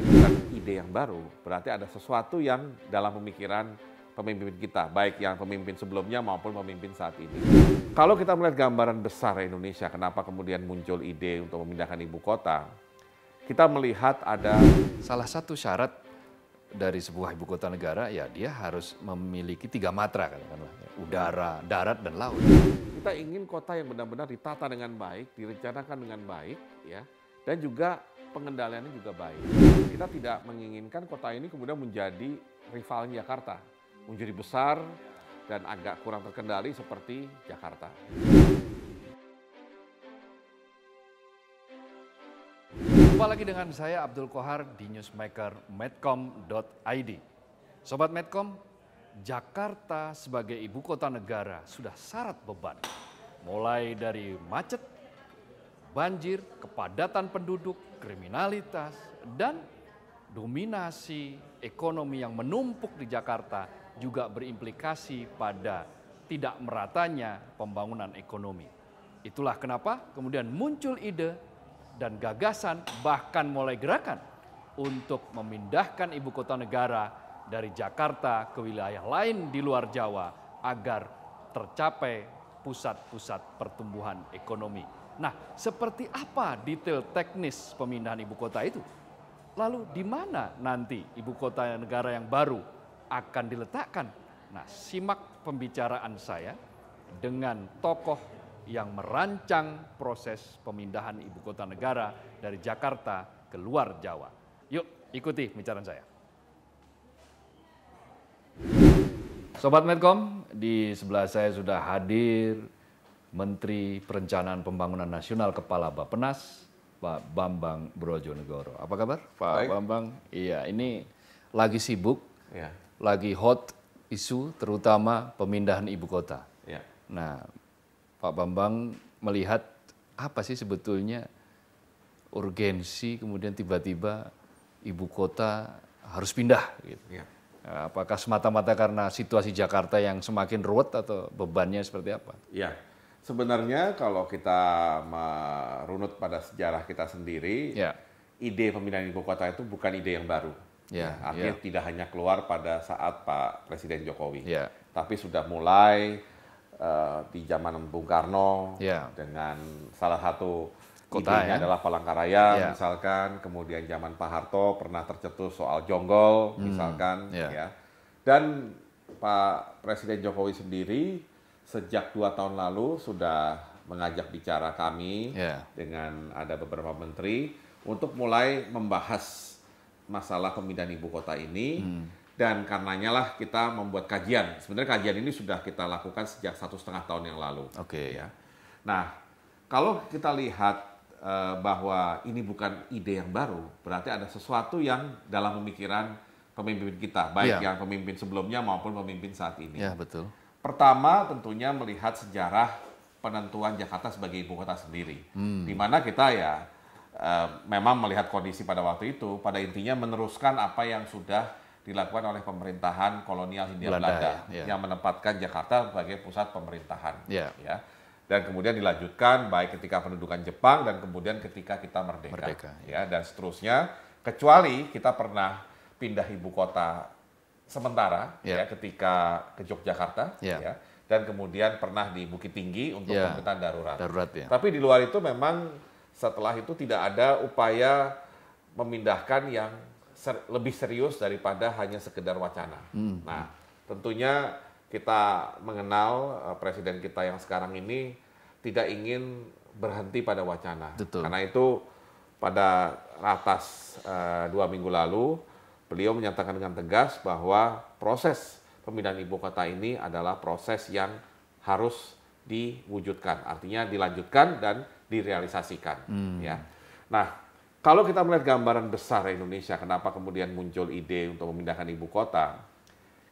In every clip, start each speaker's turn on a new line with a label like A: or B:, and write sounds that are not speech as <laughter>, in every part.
A: bukan ide yang baru, berarti ada sesuatu yang dalam pemikiran pemimpin kita, baik yang pemimpin sebelumnya maupun pemimpin saat ini. Kalau kita melihat gambaran besar Indonesia, kenapa kemudian muncul ide untuk memindahkan ibu kota, kita melihat ada...
B: Salah satu syarat dari sebuah ibu kota negara, ya dia harus memiliki tiga matra, katakanlah, udara, darat, dan laut.
A: Kita ingin kota yang benar-benar ditata dengan baik, direncanakan dengan baik, ya, dan juga pengendaliannya juga baik. Kita tidak menginginkan kota ini kemudian menjadi rivalnya Jakarta, menjadi besar dan agak kurang terkendali seperti Jakarta.
B: Jumpa lagi dengan saya Abdul Kohar di newsmaker medcom.id. Sobat Medcom, Jakarta sebagai ibu kota negara sudah syarat beban. Mulai dari macet, banjir, kepadatan penduduk, kriminalitas, dan dominasi ekonomi yang menumpuk di Jakarta juga berimplikasi pada tidak meratanya pembangunan ekonomi. Itulah kenapa kemudian muncul ide dan gagasan bahkan mulai gerakan untuk memindahkan ibu kota negara dari Jakarta ke wilayah lain di luar Jawa agar tercapai pusat-pusat pertumbuhan ekonomi. Nah, seperti apa detail teknis pemindahan ibu kota itu? Lalu di mana nanti ibu kota negara yang baru akan diletakkan? Nah, simak pembicaraan saya dengan tokoh yang merancang proses pemindahan ibu kota negara dari Jakarta ke luar Jawa. Yuk, ikuti pembicaraan saya. Sobat Medcom, di sebelah saya sudah hadir Menteri Perencanaan Pembangunan Nasional Kepala Bappenas Pak Bambang Brojonegoro. Apa kabar Pak Baik. Bambang? Iya, ini lagi sibuk, ya. lagi hot isu terutama pemindahan ibu kota. Ya. Nah, Pak Bambang melihat apa sih sebetulnya urgensi kemudian tiba-tiba ibu kota harus pindah gitu. Ya. Apakah semata-mata karena situasi Jakarta yang semakin ruwet atau bebannya seperti apa?
A: Iya. Sebenarnya kalau kita merunut pada sejarah kita sendiri, ya. ide pemindahan ibu kota itu bukan ide yang baru. Ya, ya, ya. artinya ya. tidak hanya keluar pada saat Pak Presiden Jokowi, ya. tapi sudah mulai uh, di zaman Bung Karno ya. dengan salah satu kota ya? adalah Palangkaraya ya. misalkan, kemudian zaman Pak Harto pernah tercetus soal jonggol hmm. misalkan, ya. ya. Dan Pak Presiden Jokowi sendiri sejak dua tahun lalu sudah mengajak bicara kami yeah. dengan ada beberapa menteri untuk mulai membahas masalah pemindahan ibu kota ini hmm. dan karenanya lah kita membuat kajian sebenarnya kajian ini sudah kita lakukan sejak satu setengah tahun yang lalu. Oke okay. ya. Nah kalau kita lihat uh, bahwa ini bukan ide yang baru berarti ada sesuatu yang dalam pemikiran pemimpin kita baik yeah. yang pemimpin sebelumnya maupun pemimpin saat ini. Ya yeah, betul. Pertama tentunya melihat sejarah penentuan Jakarta sebagai ibu kota sendiri. Hmm. Di mana kita ya e, memang melihat kondisi pada waktu itu, pada intinya meneruskan apa yang sudah dilakukan oleh pemerintahan kolonial Hindia Belanda, Belanda ya, ya. yang menempatkan Jakarta sebagai pusat pemerintahan. Ya. Ya. Dan kemudian dilanjutkan baik ketika pendudukan Jepang dan kemudian ketika kita merdeka, merdeka ya. ya dan seterusnya. Kecuali kita pernah pindah ibu kota sementara yeah. ya ketika ke Yogyakarta yeah. ya dan kemudian pernah di Bukit Tinggi untuk yeah. pemerintahan darurat. darurat ya. Tapi di luar itu memang setelah itu tidak ada upaya memindahkan yang ser lebih serius daripada hanya sekedar wacana. Hmm. Nah, tentunya kita mengenal uh, presiden kita yang sekarang ini tidak ingin berhenti pada wacana. Betul. Karena itu pada ratas uh, dua minggu lalu Beliau menyatakan dengan tegas bahwa proses pemindahan ibu kota ini adalah proses yang harus diwujudkan, artinya dilanjutkan dan direalisasikan. Hmm. Ya. Nah, kalau kita melihat gambaran besar Indonesia, kenapa kemudian muncul ide untuk memindahkan ibu kota?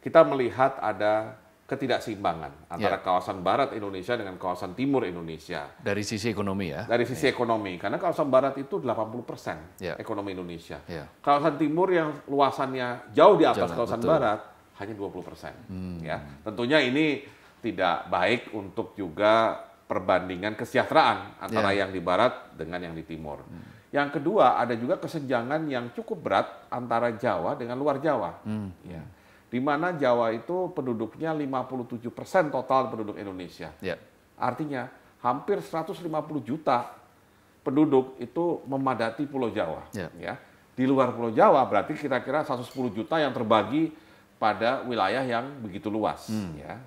A: Kita melihat ada ketidakseimbangan antara ya. kawasan barat Indonesia dengan kawasan timur Indonesia.
B: Dari sisi ekonomi ya? Dari sisi ya.
A: ekonomi, karena kawasan barat itu 80 persen ya. ekonomi Indonesia. Ya. Kawasan timur yang luasannya jauh di atas Jalan, kawasan betul. barat hanya 20 persen. Hmm. Ya, tentunya ini tidak baik untuk juga perbandingan kesejahteraan antara ya. yang di barat dengan yang di timur. Hmm. Yang kedua ada juga kesenjangan yang cukup berat antara Jawa dengan luar Jawa. Hmm. Ya di mana Jawa itu penduduknya 57% total penduduk Indonesia. Ya. Artinya hampir 150 juta penduduk itu memadati Pulau Jawa. Ya. Ya. Di luar Pulau Jawa berarti kira-kira 110 juta yang terbagi pada wilayah yang begitu luas. Hmm. Ya.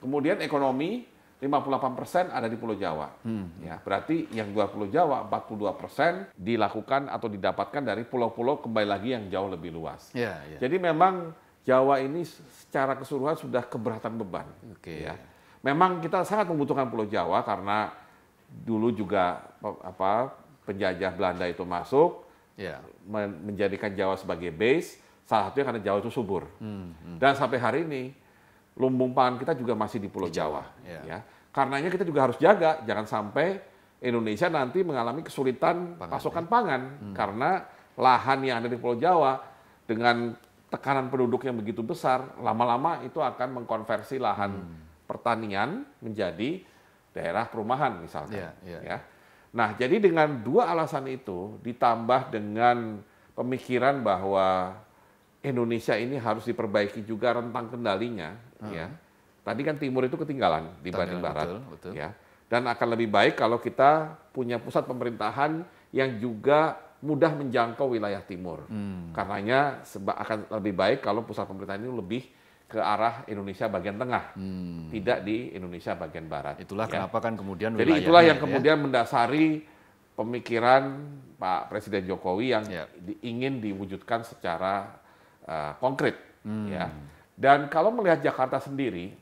A: Kemudian ekonomi 58% ada di Pulau Jawa. Hmm. Ya, berarti yang luar Pulau Jawa 42% dilakukan atau didapatkan dari pulau-pulau kembali lagi yang jauh lebih luas.
B: Yeah, yeah. Jadi
A: memang Jawa ini secara keseluruhan sudah keberatan beban. Oke. Okay. Ya. Memang kita sangat membutuhkan Pulau Jawa karena dulu juga apa penjajah Belanda itu masuk, yeah. Ya. menjadikan Jawa sebagai base. Salah satunya karena Jawa itu subur. Hmm, hmm. Dan sampai hari ini lumbung pangan kita juga masih di Pulau di Jawa. Jawa yeah. ya. Karenanya kita juga harus jaga, jangan sampai Indonesia nanti mengalami kesulitan pangan, pasokan ya. pangan hmm. karena lahan yang ada di Pulau Jawa dengan tekanan penduduk yang begitu besar, lama-lama itu akan mengkonversi lahan hmm. pertanian menjadi daerah perumahan misalnya. Yeah, yeah. Ya. Nah, jadi dengan dua alasan itu ditambah dengan pemikiran bahwa Indonesia ini harus diperbaiki juga rentang kendalinya, hmm. ya. Tadi kan timur itu ketinggalan dibanding barat, betul, betul. ya. Dan akan lebih baik kalau kita punya pusat pemerintahan yang juga mudah menjangkau wilayah timur. Hmm. Karenanya akan lebih baik kalau pusat pemerintahan ini lebih ke arah Indonesia bagian tengah, hmm. tidak di Indonesia bagian barat. Itulah ya. kenapa kan kemudian jadi itulah yang ya. kemudian ya. mendasari pemikiran Pak Presiden Jokowi yang ya. ingin diwujudkan secara uh, konkret. Hmm. Ya. Dan kalau melihat Jakarta sendiri,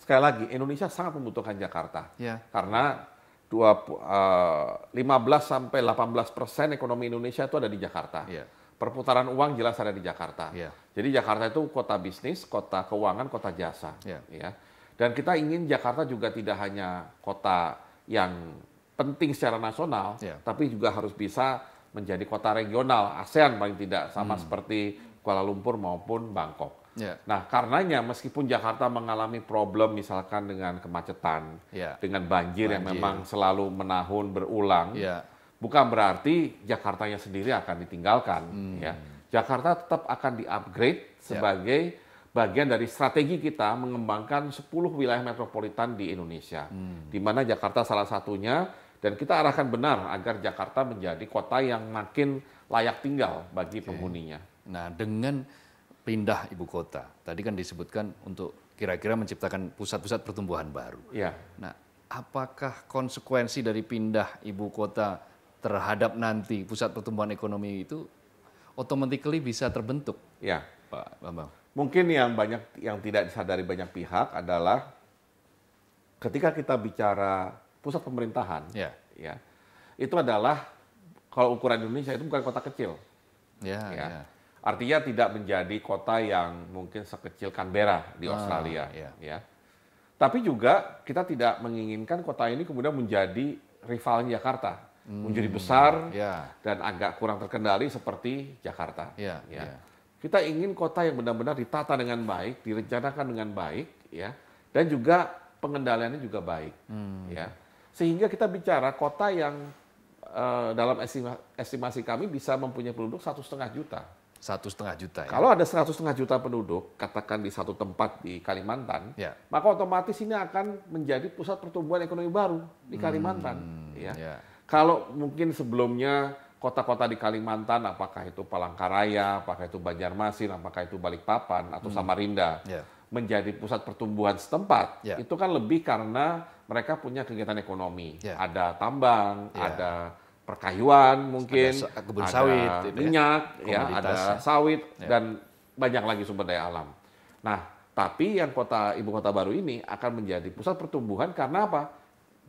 A: sekali lagi Indonesia sangat membutuhkan Jakarta ya. karena 15 eh, sampai 18 persen ekonomi Indonesia itu ada di Jakarta. Yeah. Perputaran uang jelas ada di Jakarta. Yeah. Jadi Jakarta itu kota bisnis, kota keuangan, kota jasa. Yeah. Ya. Dan kita ingin Jakarta juga tidak hanya kota yang penting secara nasional, yeah. tapi juga harus bisa menjadi kota regional ASEAN paling tidak sama hmm. seperti Kuala Lumpur maupun Bangkok. Yeah. Nah, karenanya meskipun Jakarta mengalami problem misalkan dengan kemacetan, yeah. dengan banjir, banjir yang memang selalu menahun berulang, yeah. bukan berarti Jakartanya sendiri akan ditinggalkan. Mm. Ya, Jakarta tetap akan diupgrade ya. sebagai yeah. bagian dari strategi kita mengembangkan 10 wilayah metropolitan di Indonesia, mm. di mana Jakarta salah satunya.
B: Dan kita arahkan benar agar Jakarta menjadi kota yang makin layak tinggal bagi okay. penghuninya. Nah, dengan pindah ibu kota. Tadi kan disebutkan untuk kira-kira menciptakan pusat-pusat pertumbuhan baru. Ya. Nah, apakah konsekuensi dari pindah ibu kota terhadap nanti pusat pertumbuhan ekonomi itu otomatis bisa terbentuk? Ya, Pak Bambang. Mungkin yang banyak yang tidak disadari banyak
A: pihak adalah ketika kita bicara pusat pemerintahan,
B: ya, ya
A: itu adalah kalau ukuran Indonesia itu bukan kota kecil. Ya, ya. ya Artinya tidak menjadi kota yang mungkin sekecil Canberra di ah, Australia, ah, ya. Tapi juga kita tidak menginginkan kota ini kemudian menjadi rivalnya Jakarta, hmm, menjadi besar yeah. dan agak kurang terkendali seperti Jakarta. Yeah, ya. Yeah. Kita ingin kota yang benar-benar ditata dengan baik, direncanakan dengan baik, ya, dan juga pengendaliannya juga baik, hmm. ya. Sehingga kita bicara kota yang uh, dalam estimasi, estimasi kami bisa mempunyai penduduk satu setengah juta satu setengah juta. Ya? Kalau ada seratus setengah juta penduduk, katakan di satu tempat di Kalimantan, ya. maka otomatis ini akan menjadi pusat pertumbuhan ekonomi baru di Kalimantan. Hmm, ya. Ya. Kalau mungkin sebelumnya kota-kota di Kalimantan, apakah itu Palangkaraya, apakah itu Banjarmasin, apakah itu Balikpapan atau hmm. Samarinda, ya. menjadi pusat pertumbuhan setempat, ya. itu kan lebih karena mereka punya kegiatan ekonomi, ya. ada tambang, ya. ada perkayuan mungkin, ada kebun ada sawit, ya. minyak, ya, ya ada sawit ya. dan banyak lagi sumber daya alam. Nah, tapi yang kota ibu kota baru ini akan menjadi pusat pertumbuhan karena apa?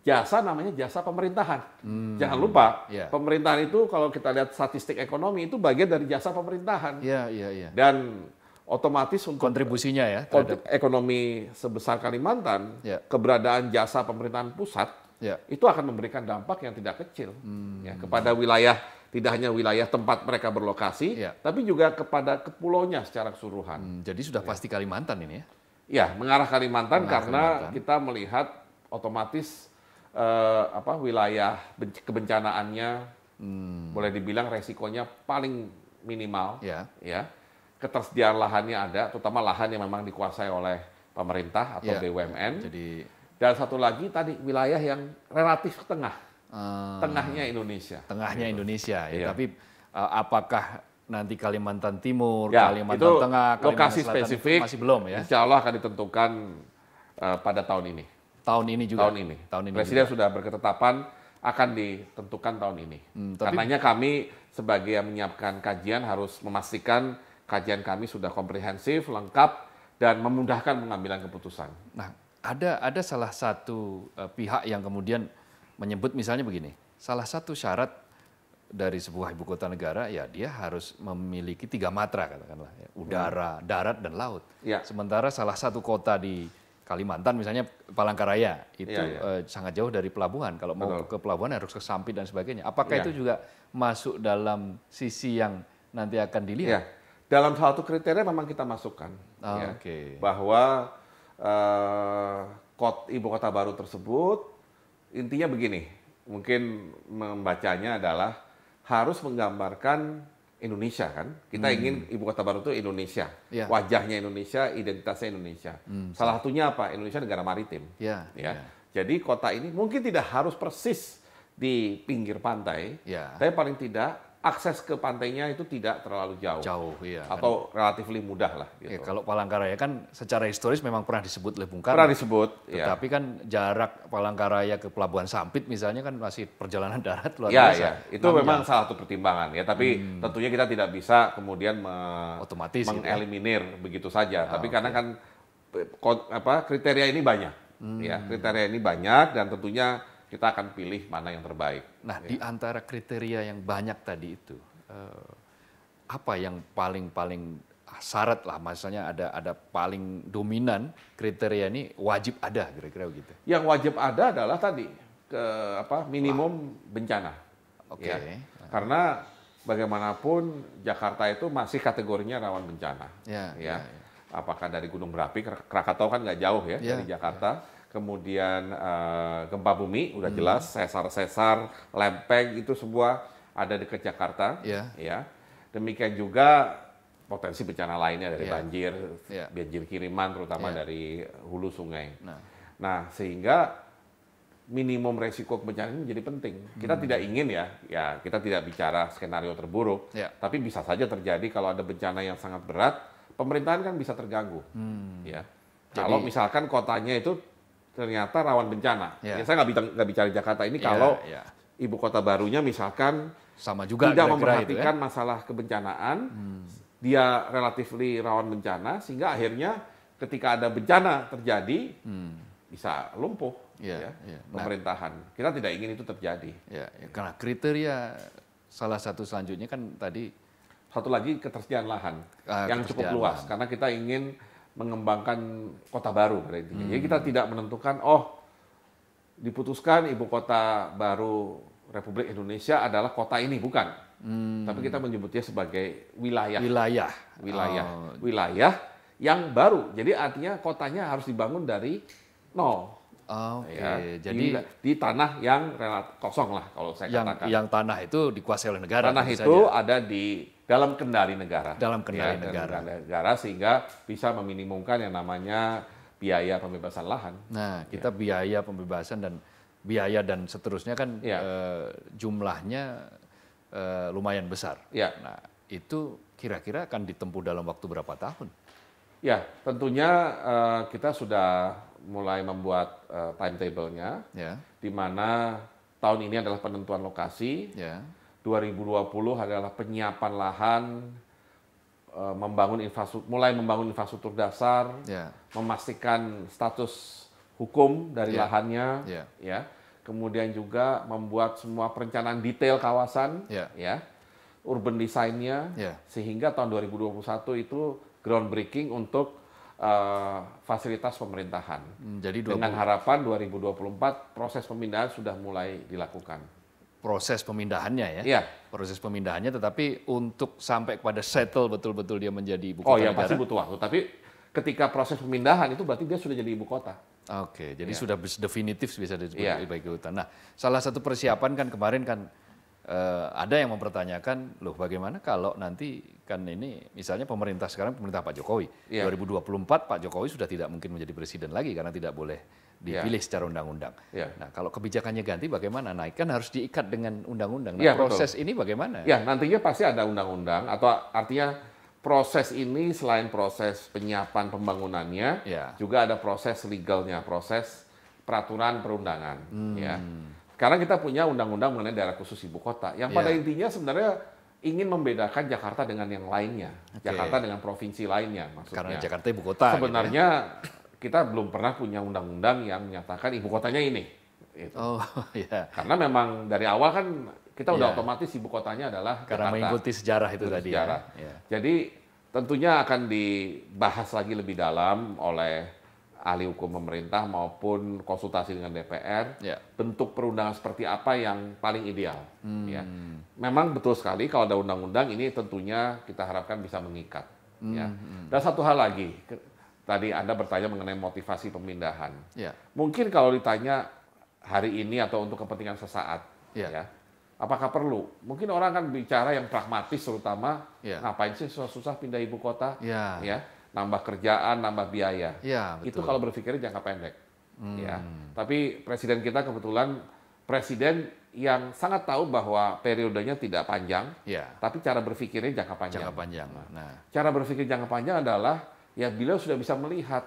A: Jasa namanya jasa pemerintahan.
B: Hmm. Jangan lupa, ya.
A: pemerintahan itu kalau kita lihat statistik ekonomi itu bagian dari jasa pemerintahan.
B: ya, ya, ya.
A: Dan otomatis untuk kontribusinya ya terhadap ekonomi sebesar Kalimantan, ya. keberadaan jasa pemerintahan pusat ya. itu akan memberikan dampak yang tidak kecil
B: hmm. ya, kepada
A: wilayah tidak hanya wilayah tempat mereka berlokasi, ya. tapi juga kepada kepulauannya secara keseluruhan. Hmm, jadi sudah ya. pasti Kalimantan ini ya? Ya, mengarah Kalimantan mengarah karena Kalimantan. kita melihat otomatis eh, apa wilayah kebencanaannya hmm. boleh dibilang resikonya paling minimal, ya. ya. Ketersediaan lahannya ada, terutama lahan yang memang dikuasai oleh pemerintah atau ya. BUMN. Jadi dan satu lagi tadi wilayah yang relatif tengah,
B: hmm. Ah. tengahnya Indonesia. Tengahnya gitu. Indonesia, ya. Iya. Tapi uh, apakah nanti Kalimantan Timur, ya, Kalimantan itu Tengah, Kalimantan lokasi Selatan spesifik masih belum ya? Insya
A: Allah akan ditentukan uh, pada tahun ini. Tahun ini juga. Tahun ini. Tahun ini. Presiden juga. sudah berketetapan akan ditentukan tahun ini. Hmm, tapi... Karenanya kami sebagai yang menyiapkan kajian harus memastikan kajian kami sudah komprehensif, lengkap, dan memudahkan pengambilan
B: keputusan. Nah, ada ada salah satu uh, pihak yang kemudian menyebut misalnya begini, salah satu syarat dari sebuah ibu kota negara ya dia harus memiliki tiga matra katakanlah ya, udara, hmm. darat dan laut. Ya. Sementara salah satu kota di Kalimantan misalnya Palangkaraya itu ya, ya. Eh, sangat jauh dari pelabuhan. Kalau mau Betul. ke pelabuhan harus ke Sampit dan sebagainya. Apakah ya. itu juga masuk dalam sisi yang nanti akan dilihat? Ya. Dalam satu kriteria memang kita masukkan oh, ya. okay. bahwa
A: uh, kot, ibu kota baru tersebut intinya begini, mungkin membacanya adalah harus menggambarkan Indonesia kan. Kita hmm. ingin ibu kota baru itu Indonesia, yeah. wajahnya Indonesia, identitasnya Indonesia. Hmm. Salah satunya apa? Indonesia negara maritim.
B: Yeah. Ya. Yeah. Ya.
A: Jadi kota ini mungkin tidak harus persis di pinggir pantai, ya. tapi paling tidak akses ke pantainya itu tidak terlalu
B: jauh. Jauh, iya. Atau kan. relatif mudah lah. Iya, gitu. Ya, kalau Palangkaraya kan secara historis memang pernah disebut oleh Bung Karno. Pernah disebut, iya. Tetapi ya. kan jarak Palangkaraya ke Pelabuhan Sampit misalnya kan masih perjalanan <laughs> darat luar ya, biasa. Ya, itu Namun memang
A: salah satu pertimbangan ya. Tapi hmm. tentunya kita tidak bisa kemudian me Otomatis gitu ya. mengeliminir gitu. begitu saja. Ah, Tapi okay. karena kan eh, apa kriteria ini banyak. Hmm. Ya, kriteria ini banyak dan tentunya kita akan pilih mana yang
B: terbaik. Nah, ya. di antara kriteria yang banyak tadi itu, eh, apa yang paling-paling ah, syarat lah, misalnya ada ada paling dominan kriteria ini wajib ada kira-kira begitu. Yang wajib ada adalah tadi ke apa
A: minimum bencana. Oke. Okay. Ya. Karena bagaimanapun Jakarta itu masih kategorinya rawan bencana. Ya. ya. ya, ya. Apakah dari Gunung Berapi, Krakatau kan nggak jauh ya, ya dari Jakarta. Ya kemudian uh, gempa bumi udah hmm. jelas, sesar-sesar, lempeng itu semua ada dekat Jakarta, yeah. ya. Demikian juga potensi bencana lainnya dari yeah. banjir, yeah. banjir kiriman terutama yeah. dari hulu sungai. Nah. nah, sehingga minimum resiko bencana ini menjadi penting. Kita hmm. tidak ingin ya, ya kita tidak bicara skenario terburuk, yeah. tapi bisa saja terjadi kalau ada bencana yang sangat berat, pemerintahan kan bisa terganggu, hmm. ya. Jadi, kalau misalkan kotanya itu ternyata rawan bencana. Yeah. Ya saya nggak bicara Jakarta ini yeah, kalau yeah. ibu kota barunya misalkan sama juga tidak memperhatikan itu, ya? masalah kebencanaan, hmm. dia relatif rawan bencana sehingga akhirnya ketika ada bencana terjadi hmm. bisa lumpuh yeah, ya, yeah. Ya, ya. pemerintahan. Nah, Kita tidak ingin itu terjadi. Yeah, ya. Karena kriteria salah satu selanjutnya kan tadi satu lagi ketersediaan lahan uh, yang ketersediaan cukup luas lahan. karena kita ingin mengembangkan kota baru pada intinya. Hmm. kita tidak menentukan oh diputuskan ibu kota baru Republik Indonesia adalah kota ini bukan.
B: Hmm. Tapi kita
A: menyebutnya sebagai wilayah. Wilayah. Wilayah. Oh. Wilayah yang baru. Jadi artinya kotanya harus dibangun dari nol.
B: Oh, Oke, okay. ya, jadi di,
A: di tanah yang relat kosong lah kalau saya yang, katakan. Yang
B: tanah itu dikuasai oleh
A: negara. Tanah itu saja. ada di dalam kendali negara. Dalam kendali ya, negara. Kendali negara sehingga bisa meminimumkan yang namanya biaya
B: pembebasan lahan. Nah, iya. kita ya. biaya pembebasan dan biaya dan seterusnya kan ya. e, jumlahnya e, lumayan besar. Ya. Nah, itu kira-kira akan ditempuh dalam waktu berapa tahun?
A: Ya, tentunya uh, kita sudah mulai membuat uh, timetable-nya, yeah. di mana tahun ini adalah penentuan lokasi, yeah. 2020 adalah penyiapan lahan, uh, membangun infrastruktur, mulai membangun infrastruktur dasar, yeah. memastikan status hukum dari yeah. lahannya, yeah. ya, kemudian juga membuat semua perencanaan detail kawasan, yeah. ya, urban desainnya, yeah. sehingga tahun 2021 itu groundbreaking untuk Eh, fasilitas
B: pemerintahan. Hmm, jadi 20... dengan harapan 2024 proses pemindahan sudah mulai dilakukan proses pemindahannya ya. Iya. Proses pemindahannya tetapi untuk sampai kepada settle betul-betul dia menjadi ibu oh kota Oh iya negara. pasti butuh waktu, tapi ketika proses pemindahan itu berarti dia sudah jadi ibu kota. Oke, jadi ya. sudah definitif bisa disebut ya. sebagai hutan. Nah, salah satu persiapan kan kemarin kan eh, ada yang mempertanyakan, loh bagaimana kalau nanti kan ini misalnya pemerintah sekarang pemerintah Pak Jokowi ya. 2024 Pak Jokowi sudah tidak mungkin menjadi presiden lagi karena tidak boleh iya. dipilih ya. secara undang-undang. Ya. Nah kalau kebijakannya ganti bagaimana? Naik kan harus diikat dengan undang-undang. Nah, ya, proses betul. ini bagaimana? Ya
A: nantinya pasti ada undang-undang atau artinya proses ini selain proses penyiapan pembangunannya ya. juga ada proses legalnya, proses peraturan perundangan. Ya. Hmm. Ya. Sekarang kita punya undang-undang mengenai daerah khusus ibu kota yang iya. pada ya. intinya sebenarnya ingin membedakan Jakarta dengan yang lainnya, okay. Jakarta dengan provinsi lainnya maksudnya. Karena Jakarta ibu kota. Sebenarnya gitu ya? kita belum pernah punya undang-undang yang menyatakan ibu kotanya ini. Gitu.
B: Oh <laughs> ya. Yeah.
A: Karena memang dari awal kan kita yeah. Iya. otomatis ibu kotanya adalah Karena Jakarta. mengikuti sejarah itu mengikuti tadi. Ya. Sejarah. Ya. Yeah. Jadi tentunya akan dibahas lagi lebih dalam oleh ahli hukum pemerintah maupun konsultasi dengan DPR ya. bentuk perundangan seperti apa yang paling ideal hmm. ya memang betul sekali kalau ada undang-undang ini tentunya kita harapkan bisa mengikat
B: hmm. ya hmm.
A: dan satu hal lagi tadi anda bertanya mengenai motivasi pemindahan ya. mungkin kalau ditanya hari ini atau untuk kepentingan sesaat ya, ya apakah perlu? Mungkin orang kan bicara yang pragmatis terutama, ya. ngapain sih susah-susah pindah ibu kota? ya, Ya nambah kerjaan, nambah biaya. Ya, betul. Itu kalau berpikirnya jangka pendek. Hmm. Ya. Tapi presiden kita kebetulan presiden yang sangat tahu bahwa periodenya tidak panjang, ya. tapi cara berpikirnya jangka panjang. Jangka panjang. Nah, cara berpikir jangka panjang adalah ya beliau sudah bisa melihat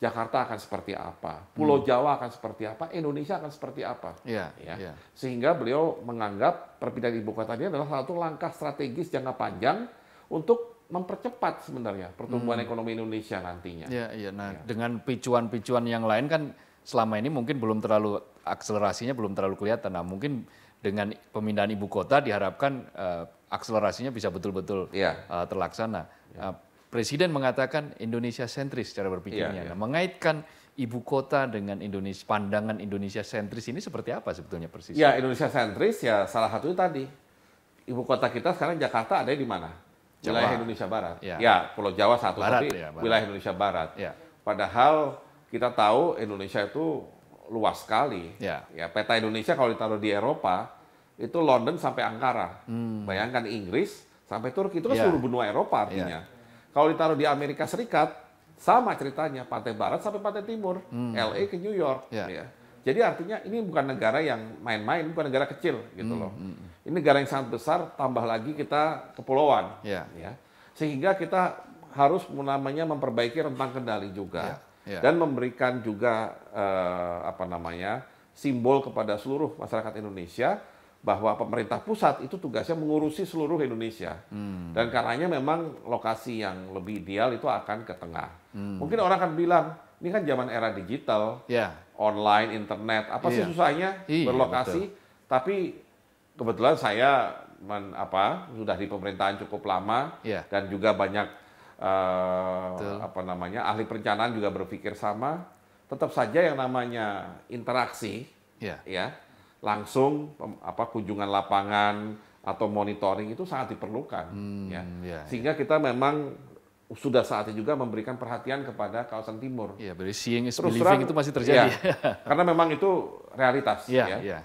A: Jakarta akan seperti apa, Pulau hmm. Jawa akan seperti apa, Indonesia akan seperti apa.
B: Iya, ya, ya. Ya.
A: Sehingga beliau menganggap perpindahan ibu kota ini adalah satu langkah strategis jangka panjang
B: untuk mempercepat sebenarnya pertumbuhan hmm. ekonomi Indonesia nantinya. Iya, iya. Nah, ya. dengan picuan-picuan yang lain kan selama ini mungkin belum terlalu akselerasinya belum terlalu kelihatan. Nah, mungkin dengan pemindahan ibu kota diharapkan uh, akselerasinya bisa betul-betul ya. uh, terlaksana. Ya. Uh, Presiden mengatakan Indonesia sentris cara berpikirnya. Ya, ya. Nah, mengaitkan ibu kota dengan Indonesia pandangan Indonesia sentris ini seperti apa sebetulnya persis? Ya, Indonesia
A: sentris ya salah satunya tadi ibu kota kita sekarang Jakarta ada di mana? Jawa. wilayah Indonesia Barat. Ya, ya Pulau Jawa satu, Barat, tapi ya, wilayah Indonesia Barat. Ya. Padahal kita tahu Indonesia itu luas sekali. Ya. ya peta Indonesia kalau ditaruh di Eropa itu London sampai Ankara.
B: Hmm. Bayangkan
A: Inggris sampai Turki itu kan ya. seluruh benua Eropa artinya. Ya. Kalau ditaruh di Amerika Serikat sama ceritanya pantai barat sampai pantai timur, hmm. LA ke New York. Ya. Gitu ya. Jadi artinya ini bukan negara yang main-main, bukan negara kecil gitu hmm. loh. Hmm, hmm. Ini negara yang sangat besar, tambah lagi kita kepulauan, ya, ya. Sehingga kita harus namanya memperbaiki rentang kendali juga ya, ya. dan memberikan juga eh, apa namanya simbol kepada seluruh masyarakat Indonesia bahwa pemerintah pusat itu tugasnya mengurusi seluruh Indonesia hmm. dan karenanya memang lokasi yang lebih ideal itu akan ke tengah. Hmm. Mungkin orang akan bilang ini kan zaman era digital, yeah. online, internet, apa yeah. sih iya. susahnya iya, berlokasi? Tapi kebetulan saya men, apa sudah di pemerintahan cukup lama ya. dan juga banyak uh, apa namanya ahli perencanaan juga berpikir sama tetap saja yang namanya interaksi ya, ya langsung apa kunjungan lapangan atau monitoring itu sangat diperlukan hmm, ya Ya, sehingga ya. kita memang sudah saatnya juga memberikan perhatian kepada kawasan timur. Iya, yeah, seeing is Terus believing terang, itu masih terjadi. Ya, <laughs> karena memang itu realitas. Yeah, ya. Iya.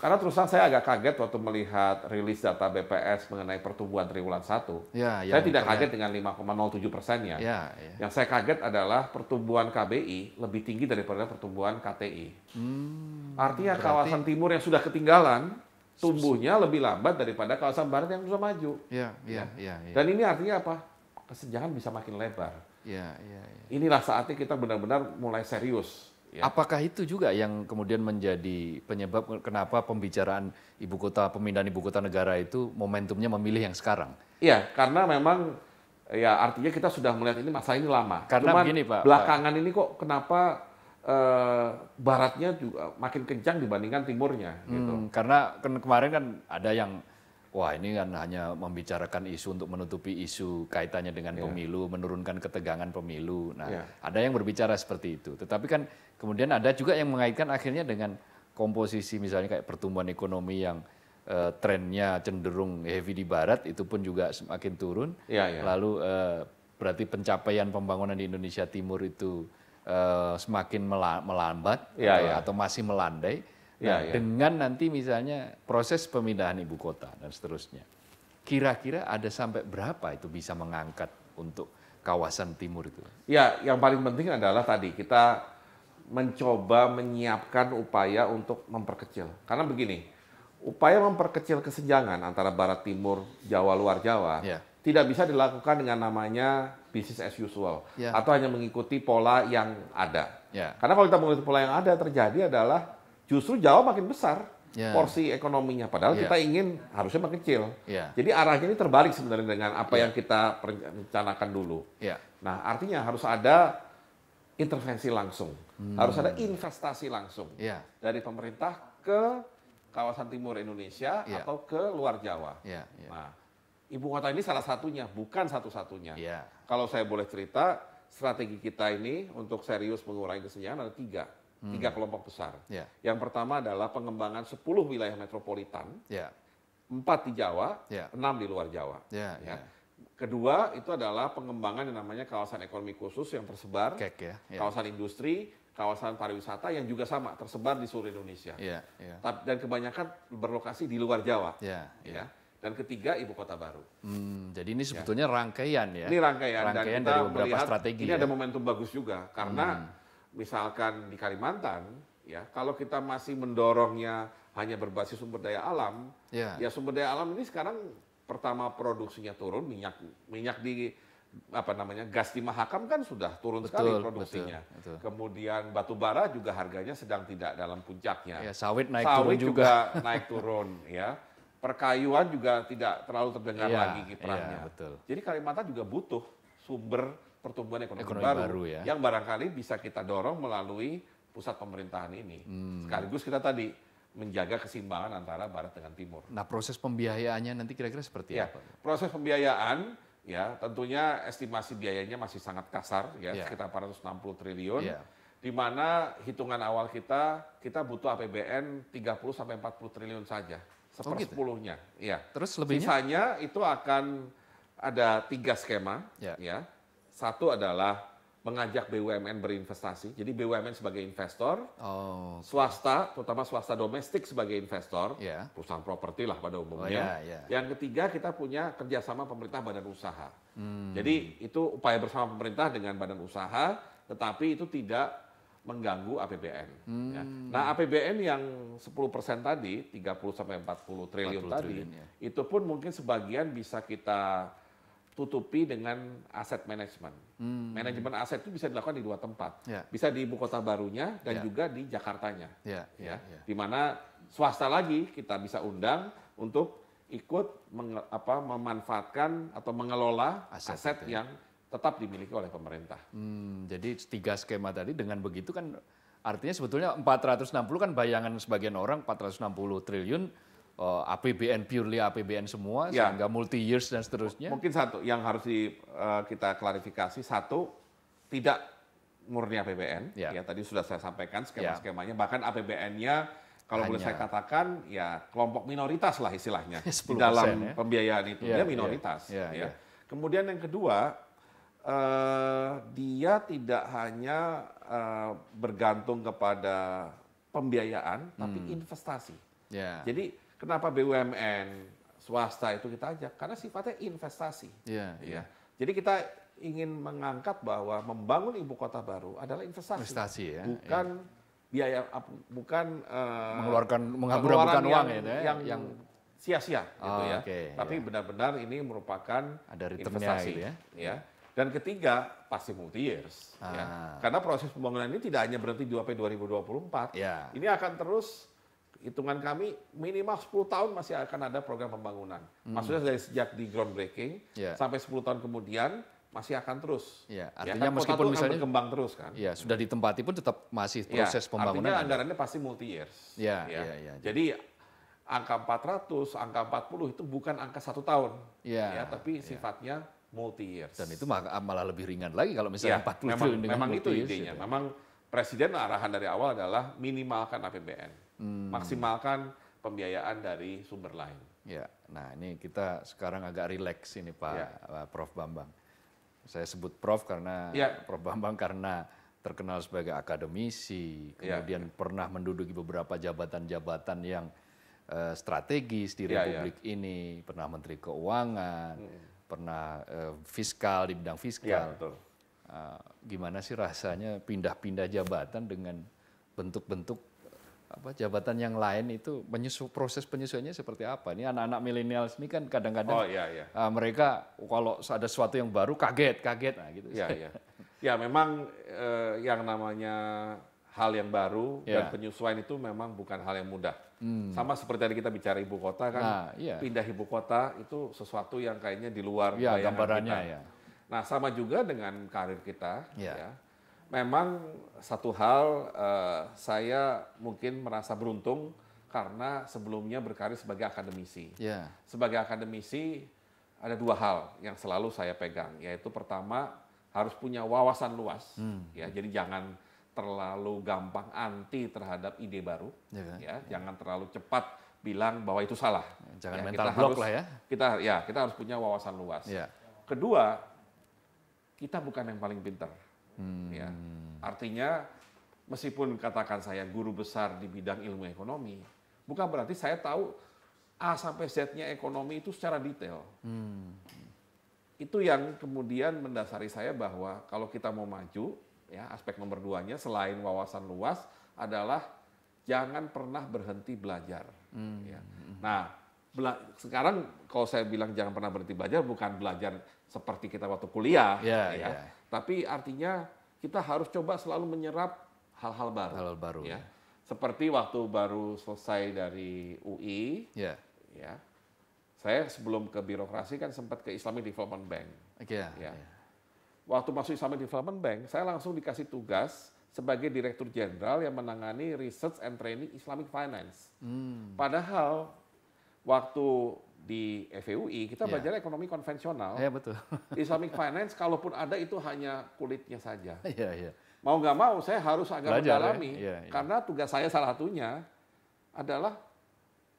A: Karena terusan saya agak kaget waktu melihat rilis data BPS mengenai pertumbuhan triwulan 1. Ya, ya, saya tidak ya. kaget dengan 5,07 persennya. Ya, ya. Yang saya kaget adalah pertumbuhan KBI lebih tinggi daripada pertumbuhan KTI.
B: Hmm,
A: Artinya berarti... kawasan timur yang sudah ketinggalan tumbuhnya lebih lambat daripada kawasan barat yang sudah maju. Ya, ya, ya. ya, ya. Dan ini artinya apa? Kesenjangan bisa makin lebar.
B: Ya, ya, ya.
A: Inilah saatnya kita benar-benar mulai
B: serius Ya. Apakah itu juga yang kemudian menjadi penyebab kenapa pembicaraan ibu kota pemindahan ibu kota negara itu momentumnya memilih yang sekarang?
A: Iya, karena memang ya artinya kita sudah melihat ini masa ini lama. Karena Cuman begini, Pak, belakangan Pak. ini kok kenapa
B: eh, baratnya juga makin kencang dibandingkan timurnya gitu. hmm, gitu. Karena kan kemarin kan ada yang wah ini kan hanya membicarakan isu untuk menutupi isu kaitannya dengan yeah. pemilu, menurunkan ketegangan pemilu. Nah, yeah. ada yang berbicara seperti itu. Tetapi kan kemudian ada juga yang mengaitkan akhirnya dengan komposisi misalnya kayak pertumbuhan ekonomi yang uh, eh, trennya cenderung heavy di barat itu pun juga semakin turun. Yeah, yeah. Lalu uh, berarti pencapaian pembangunan di Indonesia Timur itu uh, semakin melambat yeah, ya, ya. atau masih melandai Nah, ya, ya. Dengan nanti misalnya proses pemindahan ibu kota dan seterusnya. Kira-kira ada sampai berapa itu bisa mengangkat untuk kawasan timur itu? Ya, yang paling penting adalah tadi kita
A: mencoba menyiapkan upaya untuk memperkecil. Karena begini, upaya memperkecil kesenjangan antara barat timur, Jawa luar Jawa ya. tidak bisa dilakukan dengan namanya bisnis as usual ya. atau hanya mengikuti pola yang ada. Ya. Karena kalau kita mengikuti pola yang ada terjadi adalah justru Jawa makin besar yeah. porsi ekonominya. Padahal yeah. kita ingin harusnya makin kecil. Yeah. Jadi arahnya ini terbalik sebenarnya dengan apa yeah. yang kita rencanakan dulu. Yeah. Nah artinya harus ada intervensi
B: langsung, hmm. harus ada
A: investasi langsung yeah. dari pemerintah ke kawasan timur Indonesia yeah. atau ke luar Jawa. Yeah. Yeah. Nah ibu kota ini salah satunya, bukan satu-satunya. Yeah. Kalau saya boleh cerita, strategi kita ini untuk serius mengurangi kesenjangan ada tiga
B: hmm. tiga kelompok besar. Yeah.
A: Yang pertama adalah pengembangan 10 wilayah metropolitan, yeah. Ya. 4 di Jawa, yeah. Ya. 6 di luar Jawa. Yeah, ya. yeah. Ya. Kedua itu adalah pengembangan yang namanya kawasan ekonomi khusus yang tersebar, Kek, ya. Yeah. kawasan industri, kawasan pariwisata yang juga sama tersebar di seluruh Indonesia. Yeah, yeah. Dan kebanyakan
B: berlokasi di luar Jawa. Yeah,
A: yeah. Ya dan ketiga ibu kota baru.
B: Hmm, jadi ini sebetulnya ya. rangkaian ya. Ini rangkaian, rangkaian dan kita dari beberapa melihat strategi. Ini ya? ada momentum bagus juga karena
A: hmm misalkan di Kalimantan, ya kalau kita masih mendorongnya hanya berbasis sumber daya alam, ya, ya sumber daya alam ini sekarang pertama produksinya turun minyak minyak di apa namanya gas di Mahakam kan sudah turun betul, sekali produksinya. Betul, betul. Kemudian batu bara juga harganya sedang tidak dalam puncaknya. Ya, sawit naik sawit turun juga. juga <laughs> naik turun ya. Perkayuan juga tidak terlalu terdengar ya, lagi kiprahnya. Ya, Jadi Kalimantan juga butuh sumber pertumbuhan ekonomi, ekonomi baru, baru ya. yang barangkali bisa kita dorong melalui pusat pemerintahan ini. Hmm. Sekaligus kita tadi menjaga keseimbangan antara barat dengan timur.
B: Nah, proses pembiayaannya nanti kira-kira seperti ya, apa?
A: Proses pembiayaan ya tentunya estimasi biayanya masih sangat kasar ya, ya. sekitar 460 triliun. Ya. Di mana hitungan awal kita kita butuh APBN 30 sampai 40 triliun saja, sepersepuluhnya. Oh gitu? Ya? ya. Terus lebihnya? Sisanya itu akan ada tiga skema ya. ya satu adalah mengajak BUMN berinvestasi. Jadi BUMN sebagai investor, oh, okay. swasta, terutama swasta domestik sebagai investor, yeah. perusahaan properti lah pada umumnya. Oh, yeah, yeah. Yang ketiga kita punya kerjasama pemerintah badan usaha. Hmm. Jadi itu upaya bersama pemerintah dengan badan usaha, tetapi itu tidak mengganggu APBN. Ya. Hmm. Ya. Nah APBN yang 10 persen tadi, 30 sampai 40 triliun 40 tadi, ya. itu pun mungkin sebagian bisa kita tutupi dengan aset manajemen.
B: Hmm. Manajemen
A: aset itu bisa dilakukan di dua tempat, yeah. bisa di ibu kota barunya dan yeah. juga di Jakartanya,
B: yeah. yeah. yeah. Ya.
A: di mana swasta lagi kita bisa undang untuk ikut menge- apa, memanfaatkan atau mengelola
B: aset, aset ya. yang tetap dimiliki oleh pemerintah. Hmm, jadi tiga skema tadi dengan begitu kan artinya sebetulnya 460 kan bayangan sebagian orang 460 triliun Eh, APBN purely APBN semua ya. sehingga multi years dan seterusnya. Mungkin satu yang
A: harus di, uh, kita klarifikasi satu tidak murni APBN ya, ya tadi sudah saya sampaikan skema-skemanya ya. bahkan APBN-nya kalau Hanya. boleh saya katakan ya kelompok minoritas lah istilahnya <laughs> di dalam ya. pembiayaan itu ya, dia ya. minoritas ya, ya. ya. Kemudian yang kedua uh, dia tidak hanya uh, bergantung kepada pembiayaan tapi hmm. investasi. Yeah. Jadi Kenapa BUMN swasta itu kita ajak? Karena sifatnya investasi. Iya. Yeah, yeah. Jadi kita ingin mengangkat bahwa membangun ibu kota baru adalah investasi. Investasi ya. Bukan yeah. biaya bukan uh, mengeluarkan menghabur uang ya, ya, yang, ya, yang, sia-sia oh, gitu ah, ya. Okay, Tapi iya. benar-benar yeah. ini merupakan ada investasi gitu ya. ya. Dan ketiga pasti multi years ya. ah. ya. Karena proses pembangunan ini tidak hanya berhenti di 2024. Yeah. Iya. Ini akan terus hitungan kami minimal 10 tahun masih akan ada program pembangunan. Hmm. Maksudnya dari sejak di
B: groundbreaking yeah. sampai
A: 10 tahun kemudian masih akan terus. Iya. artinya ya, meskipun misalnya berkembang terus kan. Ya,
B: sudah ditempati pun tetap masih ya, proses ya, pembangunan. Artinya anggarannya
A: pasti multi years.
B: Iya. ya. ya, ya.
A: Jadi angka 400, angka 40 itu bukan angka satu tahun. Iya. ya tapi ya. sifatnya multi years. Dan itu
B: malah lebih ringan lagi kalau misalnya ya, 40 memang, memang itu intinya. Ya. Gitu.
A: Memang presiden arahan dari awal adalah minimalkan APBN. Hmm. Maksimalkan pembiayaan dari sumber lain.
B: Ya, nah ini kita sekarang agak rileks ini Pak ya. Prof Bambang. Saya sebut Prof karena ya. Prof Bambang karena terkenal sebagai akademisi, ya. kemudian ya. pernah menduduki beberapa jabatan-jabatan yang uh, strategis di ya, ya. Republik ya. ini, pernah Menteri Keuangan, hmm. pernah uh, fiskal di bidang fiskal. Ya, betul. Uh, gimana sih rasanya pindah-pindah jabatan dengan bentuk-bentuk apa jabatan yang lain itu menyusu, proses penyesuaiannya seperti apa? Ini anak-anak milenial ini kan kadang-kadang oh, iya, iya. Uh, mereka kalau ada sesuatu yang baru kaget, kaget nah gitu. Ya, ya.
A: ya memang eh, yang namanya hal yang baru ya. dan penyesuaian itu memang bukan hal yang mudah. Hmm. Sama seperti tadi kita bicara ibu kota kan, nah, iya. pindah ibu kota itu sesuatu yang kayaknya di luar ya, gambarannya kita. ya. Nah, sama juga dengan karir kita iya. ya. ya memang satu hal uh, saya mungkin merasa beruntung karena sebelumnya berkarir sebagai akademisi. Yeah. Sebagai akademisi ada dua hal yang selalu saya pegang, yaitu pertama harus punya wawasan luas, hmm. ya. Jadi jangan terlalu gampang anti terhadap ide baru, yeah. ya. Yeah. Jangan terlalu cepat bilang bahwa itu salah. Jangan ya, mental block lah ya. Kita ya kita harus punya wawasan luas. Yeah. Kedua, kita bukan yang paling pintar Ya. Hmm. Ya. Artinya meskipun katakan saya guru besar di bidang ilmu ekonomi, bukan berarti saya tahu A sampai Z-nya ekonomi itu secara detail. Hmm. Itu yang kemudian mendasari saya bahwa kalau kita mau maju, ya aspek nomor duanya selain wawasan luas adalah jangan pernah berhenti belajar. Hmm. Ya. Nah, bela sekarang kalau saya bilang jangan pernah berhenti belajar bukan belajar seperti kita waktu kuliah, yeah, ya. Yeah ya. Tapi artinya kita harus coba selalu menyerap hal-hal baru. Hal-hal baru. Ya. ya. Seperti waktu baru selesai dari UI, yeah. ya. Saya sebelum ke birokrasi kan sempat ke Islamic Development Bank. Yeah. Ya. Yeah. Waktu masuk Islamic Development Bank, saya langsung dikasih tugas sebagai direktur jenderal yang menangani research and training Islamic finance. Hmm. Padahal waktu di FUI kita yeah. belajar ekonomi konvensional. Ya yeah, betul. <laughs> Islamic finance kalaupun ada itu hanya kulitnya saja. Iya yeah, iya. Yeah. Mau nggak mau saya harus agak belajar, ya? mendalami ya? yeah, yeah. karena tugas saya salah satunya adalah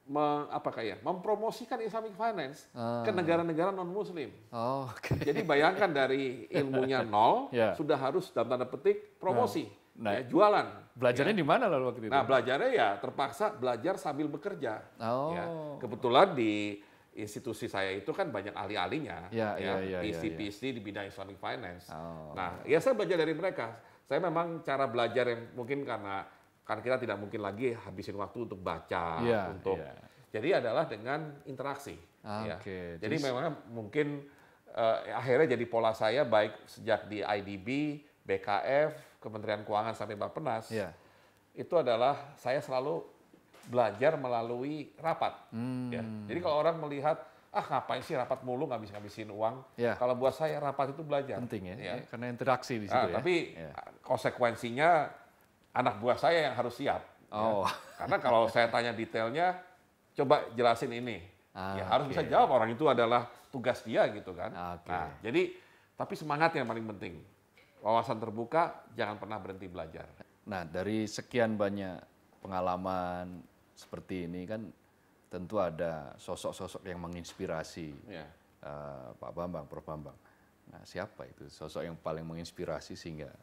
A: me, apa kayak mempromosikan Islamic finance uh. ke ah. negara-negara non muslim.
B: Oh, okay.
A: Jadi bayangkan dari ilmunya <laughs> nol yeah. sudah harus dalam tanda petik promosi. Nah. Ya, nah, ya, jualan.
B: Belajarnya ya. di mana lalu waktu itu? Nah,
A: belajarnya ya terpaksa belajar sambil bekerja. Oh. Ya. Kebetulan di institusi saya itu kan banyak ahli-ahlinya, ya, ya, ya, PC-PC ya, ya. ya. di bidang Islamic Finance. Oh. Nah, ya saya belajar dari mereka. Saya memang cara belajar yang mungkin karena karena kita tidak mungkin lagi habisin waktu untuk baca, ya, untuk ya. jadi adalah dengan interaksi. Ah, ya. Jadi Just... memang mungkin uh, akhirnya jadi pola saya baik sejak di IDB, BKF, Kementerian Keuangan sampai Bapenas. Ya. Itu adalah saya selalu belajar melalui rapat.
B: Ya. Hmm. Ya. Jadi kalau
A: orang melihat ah ngapain sih rapat mulu nggak bisa ngabisin uang. Ya. Kalau buat saya rapat itu belajar. Penting ya, ya. ya
B: karena interaksi di ah, situ nah, ya. Tapi ya.
A: konsekuensinya anak buah saya yang harus siap. Ya. Oh. Ya. Karena kalau saya tanya detailnya, coba jelasin ini. Ah, ya harus okay. bisa jawab orang itu adalah tugas dia gitu kan. Ah, okay. Nah, jadi tapi semangat yang paling penting. Wawasan terbuka, jangan pernah berhenti belajar.
B: Nah, dari sekian banyak pengalaman seperti ini kan tentu ada sosok-sosok yang menginspirasi yeah. Ya. uh, Pak Bambang, Prof Bambang. Nah, siapa itu sosok yang paling menginspirasi sehingga?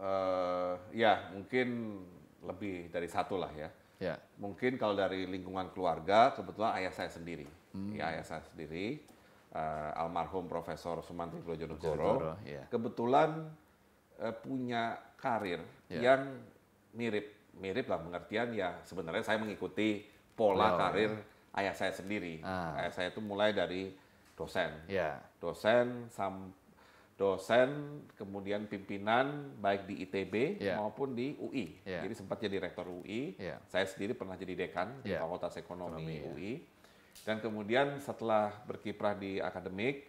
A: Uh, ya mungkin lebih dari satu lah ya. Ya. Mungkin kalau dari lingkungan keluarga, kebetulan ayah saya sendiri. Hmm. Ya, ayah saya sendiri, uh, almarhum Profesor Sumantri Brojonegoro, ya. kebetulan uh, punya karir ya. yang mirip mirip lah pengertian ya sebenarnya saya mengikuti pola oh, karir ya. ayah saya sendiri. Ah. Ayah saya itu mulai dari dosen. Yeah. Dosen sam dosen kemudian pimpinan baik di ITB yeah. maupun di UI. Yeah. Jadi sempat jadi rektor UI. Yeah. Saya sendiri pernah jadi dekan yeah. di ya. Fakultas Ekonomi, Ekonomi ya. UI. Dan kemudian setelah berkiprah di akademik,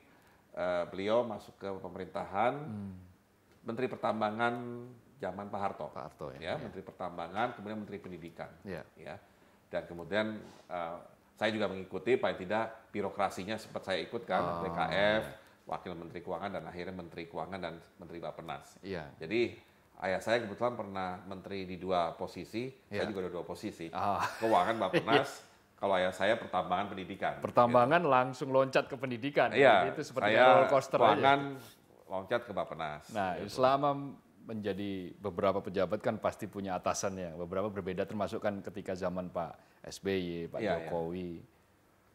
A: uh, beliau masuk ke pemerintahan. Hmm. Menteri Pertambangan zaman Pak Harto, Pak Harto ya, ya, ya Menteri Pertambangan, kemudian Menteri Pendidikan, ya, ya. dan kemudian uh, saya juga mengikuti, paling tidak birokrasinya sempat saya ikut kan, oh, PKF, ya. Wakil Menteri Keuangan dan akhirnya Menteri Keuangan dan Menteri Bapenas. Iya. Jadi ayah saya kebetulan pernah menteri di dua posisi, ya. saya juga ada dua posisi, oh. <laughs> keuangan iya. Bapenas. kalau ayah saya pertambangan pendidikan. Pertambangan
B: gitu. langsung loncat ke pendidikan. Iya, itu seperti saya roller coaster keuangan
A: aja. loncat ke Bapenas. Nah, gitu.
B: selama menjadi beberapa pejabat kan pasti punya atasan yang Beberapa berbeda termasuk kan ketika zaman Pak SBY, Pak ya, Jokowi. Ya.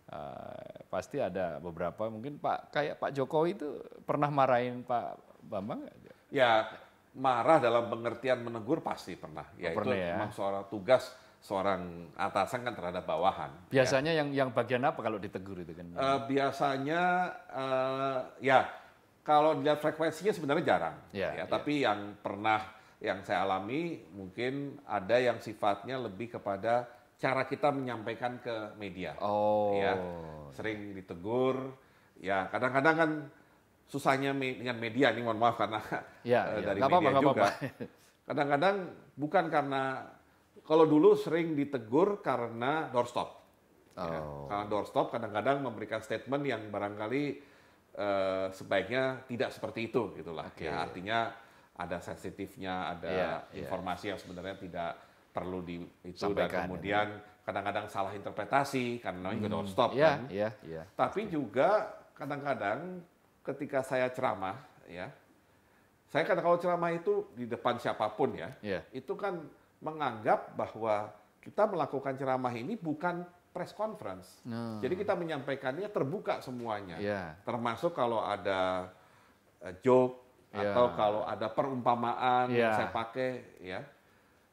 B: Uh, pasti ada beberapa mungkin Pak kayak Pak Jokowi itu pernah marahin Pak Bambang
A: Ya, marah dalam pengertian menegur pasti pernah. Ya oh, pernah itu ya. memang seorang tugas seorang atasan kan terhadap bawahan.
B: Biasanya ya. yang yang bagian apa kalau ditegur itu kan? Uh,
A: biasanya uh, ya kalau dilihat frekuensinya sebenarnya jarang.
B: Yeah, ya, iya. tapi
A: yang pernah yang saya alami mungkin ada yang sifatnya lebih kepada cara kita menyampaikan ke media. Oh. Ya, sering ditegur. Ya, kadang-kadang kan susahnya me dengan media ini mohon maaf karena uh, iya, eh, yeah. dari gak media apa, juga. <laughs> Kadang-kadang bukan karena kalau dulu sering ditegur karena doorstop. Ya, oh. Ya, karena doorstop kadang-kadang memberikan statement yang barangkali uh, sebaiknya tidak seperti itu gitulah. Okay. Ya, artinya ada sensitifnya, ada yeah, iya. informasi yang sebenarnya tidak perlu di itu Sampaikan, dan kemudian iya. kadang-kadang salah interpretasi karena namanya hmm. don't stop yeah, kan. Yeah, yeah. Tapi juga kadang-kadang ketika saya ceramah ya, saya kata kalau ceramah itu di depan siapapun ya, yeah. itu kan menganggap bahwa kita melakukan ceramah ini bukan press conference.
B: Nah. Jadi kita
A: menyampaikannya terbuka semuanya. Yeah. Termasuk kalau ada eh, joke yeah. atau kalau ada perumpamaan yeah. yang saya pakai ya.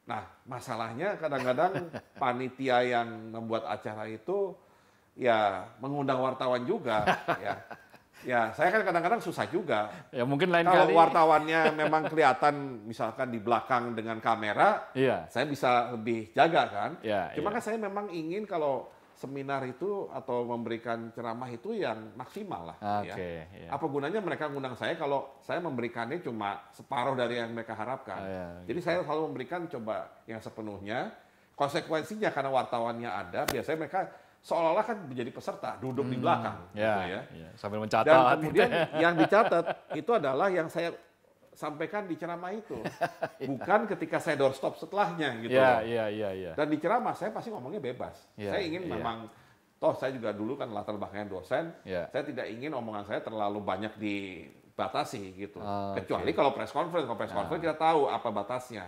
A: Nah, masalahnya kadang-kadang <laughs> panitia yang membuat acara itu ya mengundang wartawan juga ya. Ya, saya kan kadang-kadang susah juga. Ya mungkin lain Kalau kali. wartawannya <laughs> memang kelihatan misalkan di belakang dengan kamera, iya. saya bisa lebih jaga kan. Ya, Cuma iya. kan saya memang ingin kalau seminar itu atau memberikan ceramah itu yang maksimal lah. Okay, ya. yeah. Apa gunanya mereka ngundang saya kalau saya memberikannya cuma separuh dari yang mereka harapkan. Oh, yeah, Jadi gitu. saya selalu memberikan coba yang sepenuhnya. Konsekuensinya karena wartawannya ada, biasanya mereka seolah-olah kan menjadi peserta, duduk hmm, di belakang.
B: Yeah, gitu ya. Yeah, sambil mencatat. Dan gitu kemudian ya. yang dicatat
A: itu adalah yang saya sampaikan di ceramah itu. <laughs> Iya. Bukan ketika saya doorstop setelahnya gitu. Iya, iya, iya, iya, Dan di ceramah saya pasti ngomongnya bebas. Yeah, saya ingin yeah. memang toh saya juga dulu kan latar belakangnya dosen. Yeah. Saya tidak ingin omongan saya terlalu banyak dibatasi gitu. Oh, Kecuali okay. kalau press conference, kalau press ah. conference kita tahu apa batasnya.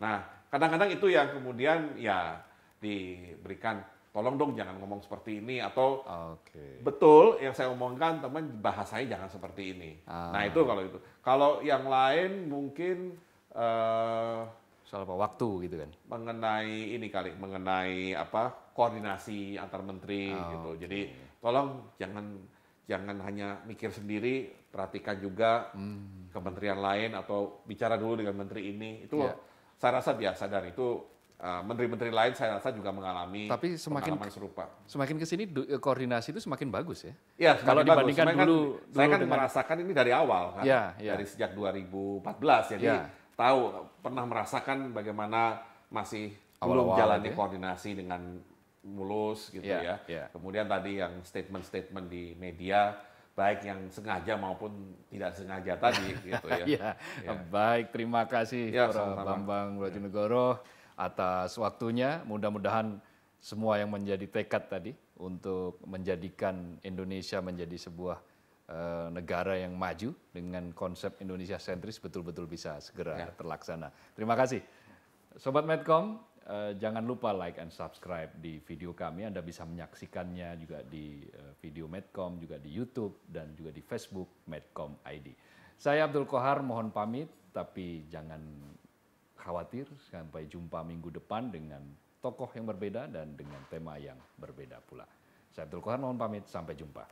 A: Nah, kadang-kadang itu yang kemudian ya diberikan tolong dong jangan ngomong seperti ini atau okay. betul yang saya omongkan teman bahasanya jangan seperti ini. Ah. Nah itu kalau itu. Kalau yang lain mungkin uh, soal
B: apa waktu gitu kan
A: mengenai ini kali mengenai apa koordinasi antar menteri oh, gitu jadi tolong jangan jangan hanya mikir sendiri perhatikan juga hmm. kementerian lain atau bicara dulu dengan menteri ini itu yeah. saya rasa biasa dan itu Eh, menteri-menteri lain saya rasa juga mengalami tapi semakin pengalaman serupa.
B: Semakin ke sini eh, koordinasi itu semakin bagus ya. Iya, kalau dibandingkan bagus. dulu, kan, dulu saya kan dengan... merasakan
A: ini dari awal kan. Ya, ya. Dari sejak 2014 jadi ya. tahu pernah merasakan bagaimana masih awal -awal belum gitu jalani ya. koordinasi dengan mulus gitu iya, ya. ya. ya. Kemudian tadi yang statement-statement di media baik yang sengaja maupun
B: tidak sengaja tadi <laughs> gitu ya. ya. ya. Baik, terima kasih ya, Prof. Bambang Brojonegoro. Ya atas waktunya. Mudah-mudahan semua yang menjadi tekad tadi untuk menjadikan Indonesia menjadi sebuah eh, negara yang maju dengan konsep Indonesia sentris betul-betul bisa segera ya. terlaksana. Terima kasih. Sobat Medcom, eh, jangan lupa like and subscribe di video kami. Anda bisa menyaksikannya juga di eh, video Medcom, juga di YouTube dan juga di Facebook Medcom ID. Saya Abdul Kohar mohon pamit tapi jangan khawatir sampai jumpa minggu depan dengan tokoh yang berbeda dan dengan tema yang berbeda pula. Saya Abdul Kohar mohon pamit sampai jumpa.